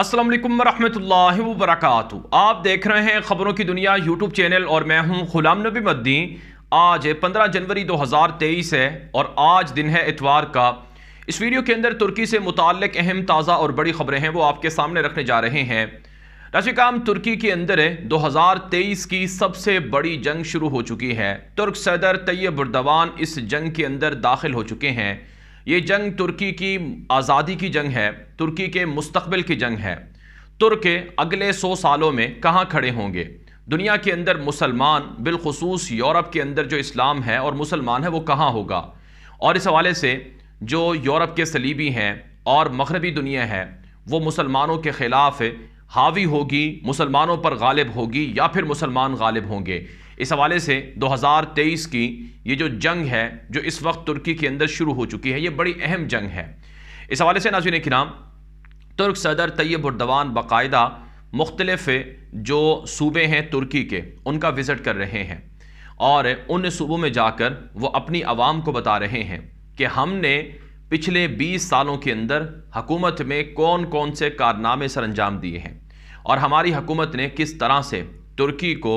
असलम वरहमल वरक आप देख रहे हैं ख़बरों की दुनिया यूट्यूब चैनल और मैं हूं गुलाम नबी मद्दी आज 15 जनवरी 2023 है और आज दिन है इतवार का इस वीडियो के अंदर तुर्की से मुतक अहम ताज़ा और बड़ी ख़बरें हैं वो आपके सामने रखने जा रहे हैं राशिकाम तुर्की के अंदर 2023 की सबसे बड़ी जंग शुरू हो चुकी है तुर्क सदर तैयब उर्दवान इस जंग के अंदर दाखिल हो चुके हैं ये जंग तुर्की की आज़ादी की जंग है तुर्की के मुस्तबिल की जंग है तुर्क अगले सौ सालों में कहाँ खड़े होंगे दुनिया के अंदर मुसलमान बिलखसूस यूरोप के अंदर जो इस्लाम है और मुसलमान है वो कहाँ होगा और इस हवाले से जो यूरोप के सलीबी हैं और मगरबी दुनिया है वो मुसलमानों के ख़िलाफ़ हावी होगी मुसलमानों पर गालिब होगी या फिर मुसलमान गालिब होंगे इस हवाले से 2023 की ये जो जंग है जो इस वक्त तुर्की के अंदर शुरू हो चुकी है ये बड़ी अहम जंग है इस हवाले से नाजिन कराम तुर्क सदर तैयब उर्दवान बाकायदा मुख्तलफ़ जो सूबे हैं तुर्की के उनका विज़िट कर रहे हैं और उन सूबों में जाकर वो अपनी आवाम को बता रहे हैं कि हमने पिछले 20 सालों के अंदर हकूमत में कौन कौन से कारनामे सर अंजाम दिए हैं और हमारी हकूमत ने किस तरह से तुर्की को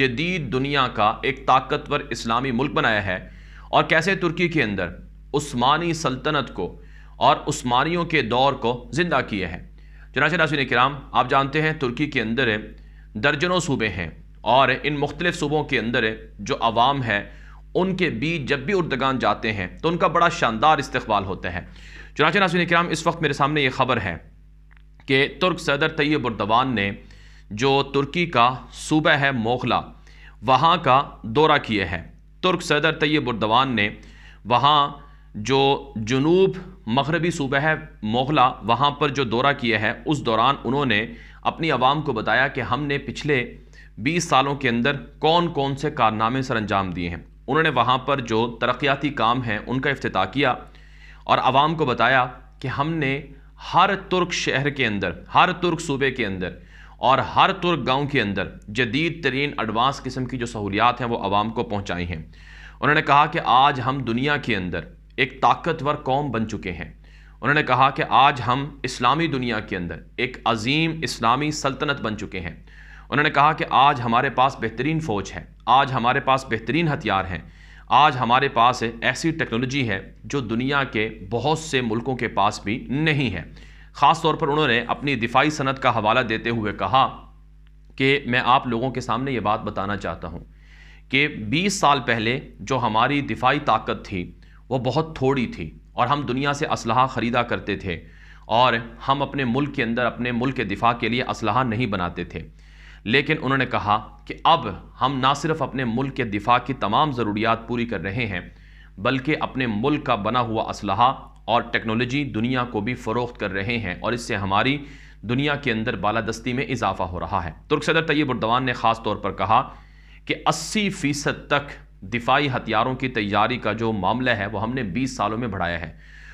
जदीद दुनिया का एक ताकतवर इस्लामी मुल्क बनाया है और कैसे तुर्की के अंदर उस्मानी सल्तनत को और उस्मानियों के दौर को ज़िंदा किए हैं जनाश नासन कराम आप जानते हैं तुर्की के अंदर दर्जनों सूबे हैं और इन मुख्तलिफ सूबों के अंदर जो आवाम है उनके बीच जब भी उर्दगान जाते हैं तो उनका बड़ा शानदार इस्तबाल होता है चुनाच नासन कराम इस वक्त मेरे सामने ये खबर है कि तुर्क सदर तैयब उर्दवान ने जो तुर्की का सूबा है मोखला वहाँ का दौरा किया है तुर्क सदर तैयब उर्दवान ने वहाँ जो जनूब मगरबी सूबा है मोगला वहाँ पर जो दौरा किया है उस दौरान उन्होंने अपनी आवाम को बताया कि हमने पिछले 20 सालों के अंदर कौन कौन से कारनामे सर अंजाम दिए हैं उन्होंने वहाँ पर जो तरक्याती काम हैं उनका अफ्ताह किया और आवाम को बताया कि हमने हर तुर्क शहर के अंदर हर तुर्क सूबे के अंदर और हर तुर्क गांव के अंदर जदीद तरीन एडवांस किस्म की जो सहूलियात हैं वो आवाम को पहुँचाई हैं उन्होंने कहा कि आज हम दुनिया के अंदर एक ताकतवर कौम बन चुके हैं उन्होंने कहा कि आज हम इस्लामी दुनिया के अंदर एक अजीम इस्लामी सल्तनत बन चुके हैं उन्होंने कहा कि आज हमारे पास बेहतरीन फ़ौज है आज हमारे पास बेहतरीन हथियार हैं आज हमारे पास ऐसी टेक्नोलॉजी है जो दुनिया के बहुत से मुल्कों के पास भी नहीं है ख़ास तौर पर उन्होंने अपनी दिफाई सनत का हवाला देते हुए कहा कि मैं आप लोगों के सामने ये बात बताना चाहता हूँ कि 20 साल पहले जो हमारी दिफाई ताकत थी वो बहुत थोड़ी थी और हम दुनिया से असलाह ख़रीदा करते थे और हम अपने मुल्क के अंदर अपने मुल्क के दिफा के लिए असलाह नहीं बनाते थे लेकिन उन्होंने कहा कि अब हम ना सिर्फ अपने मुल्क के दिफा की तमाम ज़रूरियात पूरी कर रहे हैं बल्कि अपने मुल्क का बना हुआ असलाह और टेक्नोलॉजी दुनिया को भी फ़रोख्त कर रहे हैं और इससे हमारी दुनिया के अंदर बालादस्ती में इजाफा हो रहा है तुर्क सदर तैयब उर्दवान ने ख़ास तौर पर कहा कि अस्सी फ़ीसद तक दिफाई हथियारों की तैयारी का जो मामला है वो हमने 20 सालों में बढ़ाया है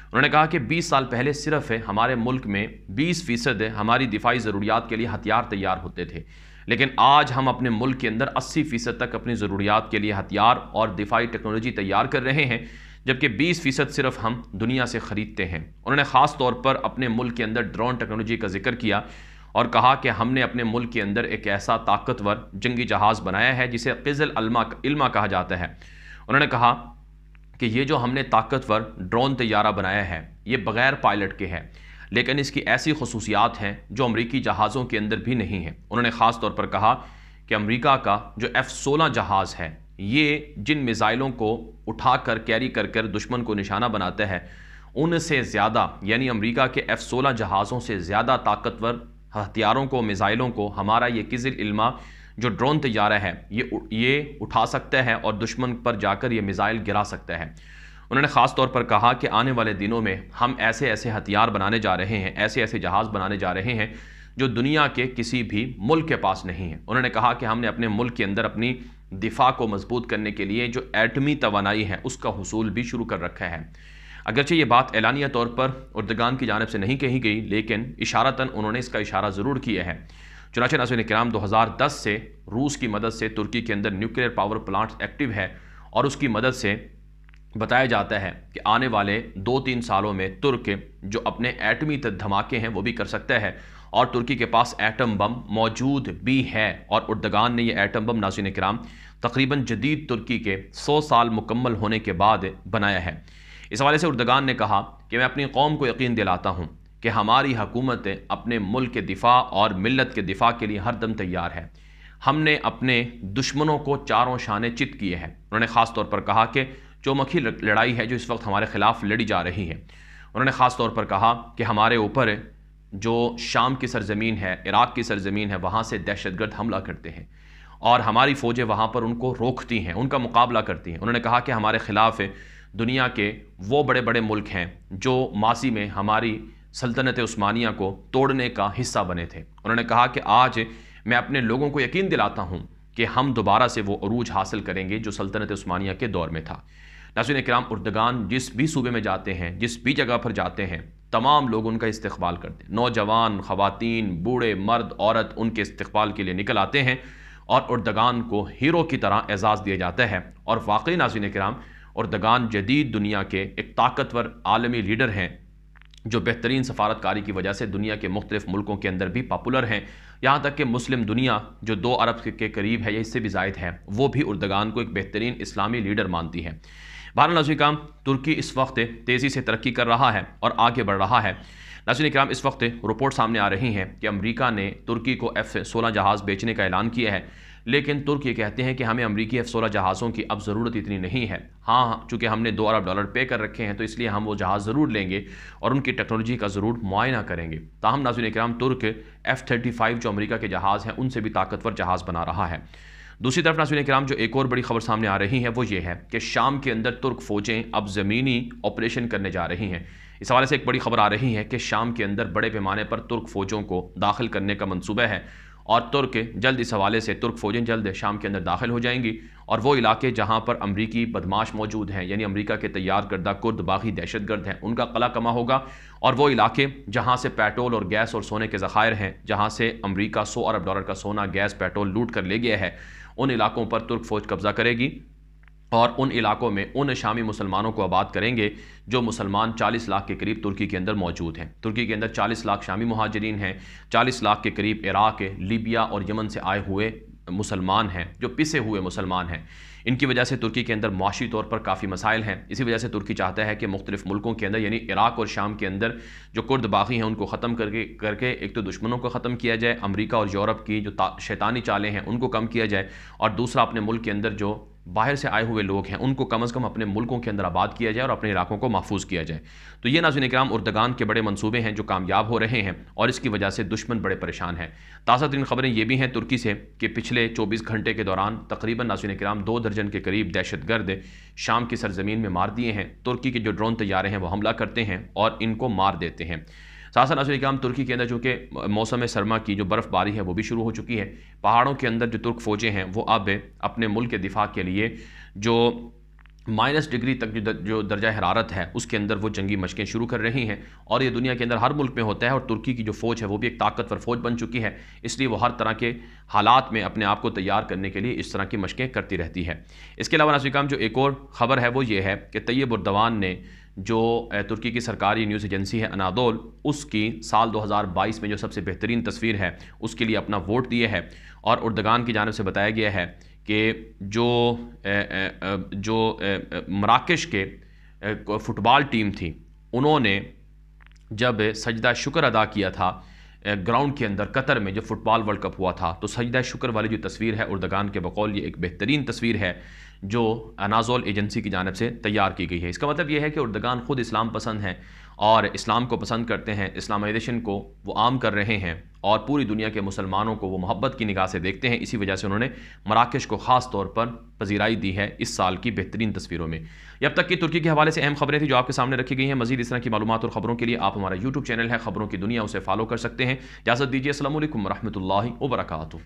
उन्होंने कहा कि 20 साल पहले सिर्फ है हमारे मुल्क में 20 फ़ीसद हमारी दिफाई ज़रूरियात के लिए हथियार तैयार होते थे लेकिन आज हम अपने मुल्क के अंदर 80 फ़ीसद तक अपनी ज़रूरियात के लिए हथियार और दिफाई टेक्नोलॉजी तैयार कर रहे हैं जबकि बीस फ़ीसद सिर्फ हम दुनिया से ख़रीदते हैं उन्होंने ख़ास तौर पर अपने मुल्क के अंदर ड्रोन टेक्नोलॉजी का जिक्र किया और कहा कि हमने अपने मुल्क के अंदर एक ऐसा ताकतवर जंगी जहाज़ बनाया है जिसे किज़ल इल्मा कहा जाता है उन्होंने कहा कि ये जो हमने ताकतवर ड्रोन तैयारा बनाया है ये बग़ैर पायलट के है लेकिन इसकी ऐसी खसूसियात हैं जो अमरीकी जहाज़ों के अंदर भी नहीं हैं उन्होंने ख़ास तौर पर कहा कि अमरीका का जो एफ़ सोलह जहाज़ है ये जिन मिज़ाइलों को उठा कर कैरी कर कर दुश्मन को निशाना बनाता है उनसे ज़्यादा यानी अमरीका के एफ़ सोलह जहाज़ों से ज़्यादा ताकतवर हथियारों को मिज़ाइलों को हमारा ये इल्मा जो ड्रोन तैयारा है ये ये उठा सकता है और दुश्मन पर जाकर ये मिज़ाइल गिरा सकता है उन्होंने ख़ास तौर पर कहा कि आने वाले दिनों में हम ऐसे ऐसे हथियार बनाने जा रहे हैं ऐसे ऐसे जहाज़ बनाने जा रहे हैं जो दुनिया के किसी भी मुल्क के पास नहीं है उन्होंने कहा कि हमने अपने मुल्क के अंदर अपनी दिफा को मजबूत करने के लिए जो एटमी तोानाई है उसका हसूल भी शुरू कर रखा है अगरचे ये बात ऐलानिया तौर पर उर्दगान की जानब से नहीं कही गई लेकिन इशारतान उन्होंने इसका इशारा ज़रूर किया है चुनाचे नसर कराम दो हज़ार दस से रूस की मदद से तुर्की के अंदर न्यूक्लियर पावर प्लांट एक्टिव है और उसकी मदद से बताया जाता है कि आने वाले दो तीन सालों में तुर्क जो अपने एटमी धमाके हैं वो भी कर सकता है और तुर्की के पास एटम बम मौजूद भी है और उर्दगान ने यह एटम बम नाजिन कराम तकरीबन जदीद तुर्की के सौ साल मुकम्मल होने के बाद बनाया है इस हवाले से उर्दगान ने कहा कि मैं अपनी कौम को यकीन दिलाता हूँ कि हमारी हकूमतें अपने मुल्क के दिफा और मिलत के दिफा के लिए हर दम तैयार है हमने अपने दुश्मनों को चारों शाने चित किए हैं उन्होंने ख़ास तौर पर कहा कि चौमखी लड़ाई है जो इस वक्त हमारे ख़िलाफ़ लड़ी जा रही है उन्होंने ख़ास तौर पर कहा कि हमारे ऊपर जो शाम की सरजमीन है इराक़ की सरजमीन है वहाँ से दहशतगर्द हमला करते हैं और हमारी फ़ौजें वहाँ पर उनको रोकती हैं उनका मुकाबला करती हैं उन्होंने कहा कि हमारे ख़िलाफ़ दुनिया के वो बड़े बड़े मुल्क हैं जो मासी में हमारी सल्तनत उस्मानिया को तोड़ने का हिस्सा बने थे उन्होंने कहा कि आज मैं अपने लोगों को यकीन दिलाता हूँ कि हम दोबारा से वो अरूज हासिल करेंगे जो सल्तनत उस्मानिया के दौर में था नसिन कराम उर्दगान जिस भी सूबे में जाते हैं जिस भी जगह पर जाते हैं तमाम लोग उनका इस्तबाल करते हैं नौजवान ख़वान बूढ़े मर्द औरत उनके इस्तबाल के लिए निकल आते हैं और उर्दगान को हीरो की तरह एजाज़ दिया जाता है और वाकई नाजिन कराम और दगान जदीद दुनिया के एक ताकतवर आलमी लीडर हैं जो बेहतरीन सफारतकारी की वजह से दुनिया के मुख्तलिफ मुल्कों के अंदर भी पॉपुलर हैं यहाँ तक कि मुस्लिम दुनिया जो दो अरब के करीब है या इससे भी जायद है वो भी उर्दगान को एक बेहतरीन इस्लामी लीडर मानती है बहर नाजी काम तुर्की इस वक्त तेज़ी से तरक्की कर रहा है और आगे बढ़ रहा है नजर कराम इस वक्त रिपोर्ट सामने आ रही हैं कि अमरीका ने तुर्की को एफ सोलह जहाज़ बेचने का ऐलान किया है लेकिन तुर्क ये कहते हैं कि हमें अमरीकी एफ सोलह जहाज़ों की अब ज़रूरत इतनी नहीं है हाँ चूँकि हमने दो अरब डॉलर पे कर रखे हैं तो इसलिए हम वो जहाज़ ज़रूर लेंगे और उनकी टेक्नोलॉजी का ज़रूर मुआयना करेंगे ताहम नाजुन कराम तुर्क एफ़ थर्टी फाइव जो अमरीका के जहाज़ हैं उनसे भी ताकतवर जहाज़ बना रहा है दूसरी तरफ नाजुन कराम जो एक और बड़ी खबर सामने आ रही है वो ये है कि शाम के अंदर तुर्क फ़ौजें अब ज़मीनी ऑपरेशन करने जा रही हैं इस हवाले से एक बड़ी खबर आ रही है कि शाम के अंदर बड़े पैमाने पर तुर्क फ़ौजों को दाखिल करने का मनसूबा है और तुर्क जल्द इस हवाले से तुर्क फ़ौजें जल्द शाम के अंदर दाखिल हो जाएंगी और वो इलाके जहाँ पर अमरीकी बदमाश मौजूद हैं यानी अमरीका के तैयार करदा कुर्द बागी दहशत गर्द हैं उनका कला कमा होगा और वो इलाके जहाँ से पेट्रोल और गैस और सोने के ज़खायर हैं जहाँ से अमरीका सौ अरब डॉलर का सोना गैस पेट्रोल लूट कर ले गया है उन इलाकों पर तुर्क फ़ौज कब्ज़ा करेगी और उन इलाकों में उन शामी मुसलमानों को आबाद करेंगे जो मुसलमान 40 लाख के करीब तुर्की के अंदर मौजूद हैं तुर्की के अंदर 40 लाख शामी महाजरीन हैं 40 लाख के करीब इराक लीबिया और यमन से आए हुए मुसलमान हैं जो पिसे हुए मुसलमान हैं इनकी वजह से तुर्की के अंदर माशी तौर पर काफ़ी मसाइल हैं इसी वजह से तुर्की चाहता है कि मुख्तलिफ मुल्कों के अंदर यानी इराक और शाम के अंदर जो कुर्द बागी हैं उनको ख़त्म करके करके एक तो दुश्मनों को ख़त्म किया जाए अमरीका और यूरोप की जो शैतानी चालें हैं उनको कम किया जाए और दूसरा अपने मुल्क के अंदर जो बाहर से आए हुए लोग हैं उनको कम अज़ कम अपने मुल्कों के अंदर आबाद किया जाए और अपने इलाकों को महफूज किया जाए तो ये नाजिन कराम उर्दगान के बड़े मनसूबे हैं जो कामयाब हो रहे हैं और इसकी वजह से दुश्मन बड़े परेशान हैं ताज़ा तरीन खबरें ये भी हैं तुर्की से कि पिछले चौबीस घंटे के दौरान तकरीबन नाजिन कराम दो दर्जन के करीब दहशत गर्द शाम की सरजमीन में मार दिए हैं तुर्की के जो ड्रोन तैयारे हैं वो हमला करते हैं और इनको मार देते हैं साथ साथ इकाम तुर्की के अंदर चूँकि मौसम सरमा की जो बर्फ़बारी है वो भी शुरू हो चुकी है पहाड़ों के अंदर जो तुर्क फ़ौजें हैं वो अब अपने मुल्क के दिफा के लिए जो माइनस डिग्री तक जो दर्जा हरारत है उसके अंदर वो जंगी मशकें शुरू कर रही हैं और ये दुनिया के अंदर हर मुल्क में होता है और तुर्की की जो फ़ौज है वो भी एक ताकतवर फ़ौज बन चुकी है इसलिए वो हर तरह के हालात में अपने आप को तैयार करने के लिए इस तरह की मशकें करती रहती है इसके अलावा नासिकाम जो एक और ख़बर है वो ये है कि तैयब उर्दवान ने जो तुर्की की सरकारी न्यूज़ एजेंसी है अनादोल उसकी साल 2022 में जो सबसे बेहतरीन तस्वीर है उसके लिए अपना वोट दिए है और उर्दगान की जानब से बताया गया है कि जो ए, ए, जो मराकश के फुटबॉल टीम थी उन्होंने जब सजदा शुक्र अदा किया था ग्राउंड के अंदर कतर में जो फुटबॉल वर्ल्ड कप हुआ था तो सजदा शुक्र वाली जो तस्वीर है उर्दगान के बकौल ये एक बेहतरीन तस्वीर है जो अनाजोल एजेंसी की जानब से तैयार की गई है इसका मतलब यह है कि उर्दगान ख़ुद इस्लाम पसंद हैं और इस्लाम को पसंद करते हैं इस्लामाइजेशन को वो आम कर रहे हैं और पूरी दुनिया के मुसलमानों को वो मोहब्बत की निगाह से देखते हैं इसी वजह से उन्होंने मराकश को ख़ास तौर पर पजीराई दी है इस साल की बेहतरीन तस्वीरों में अब तक की तुर्की के हवाले से अहम खबरें थी जो आपके सामने रखी गई हैं मजीद इस तरह की मालूम और ख़बरों के लिए आप हमारा यूट्यूब चैनल है खबरों की दुनिया उसे फॉलो कर सकते हैं इजाज़त दीजिए असल वरहमल वर्का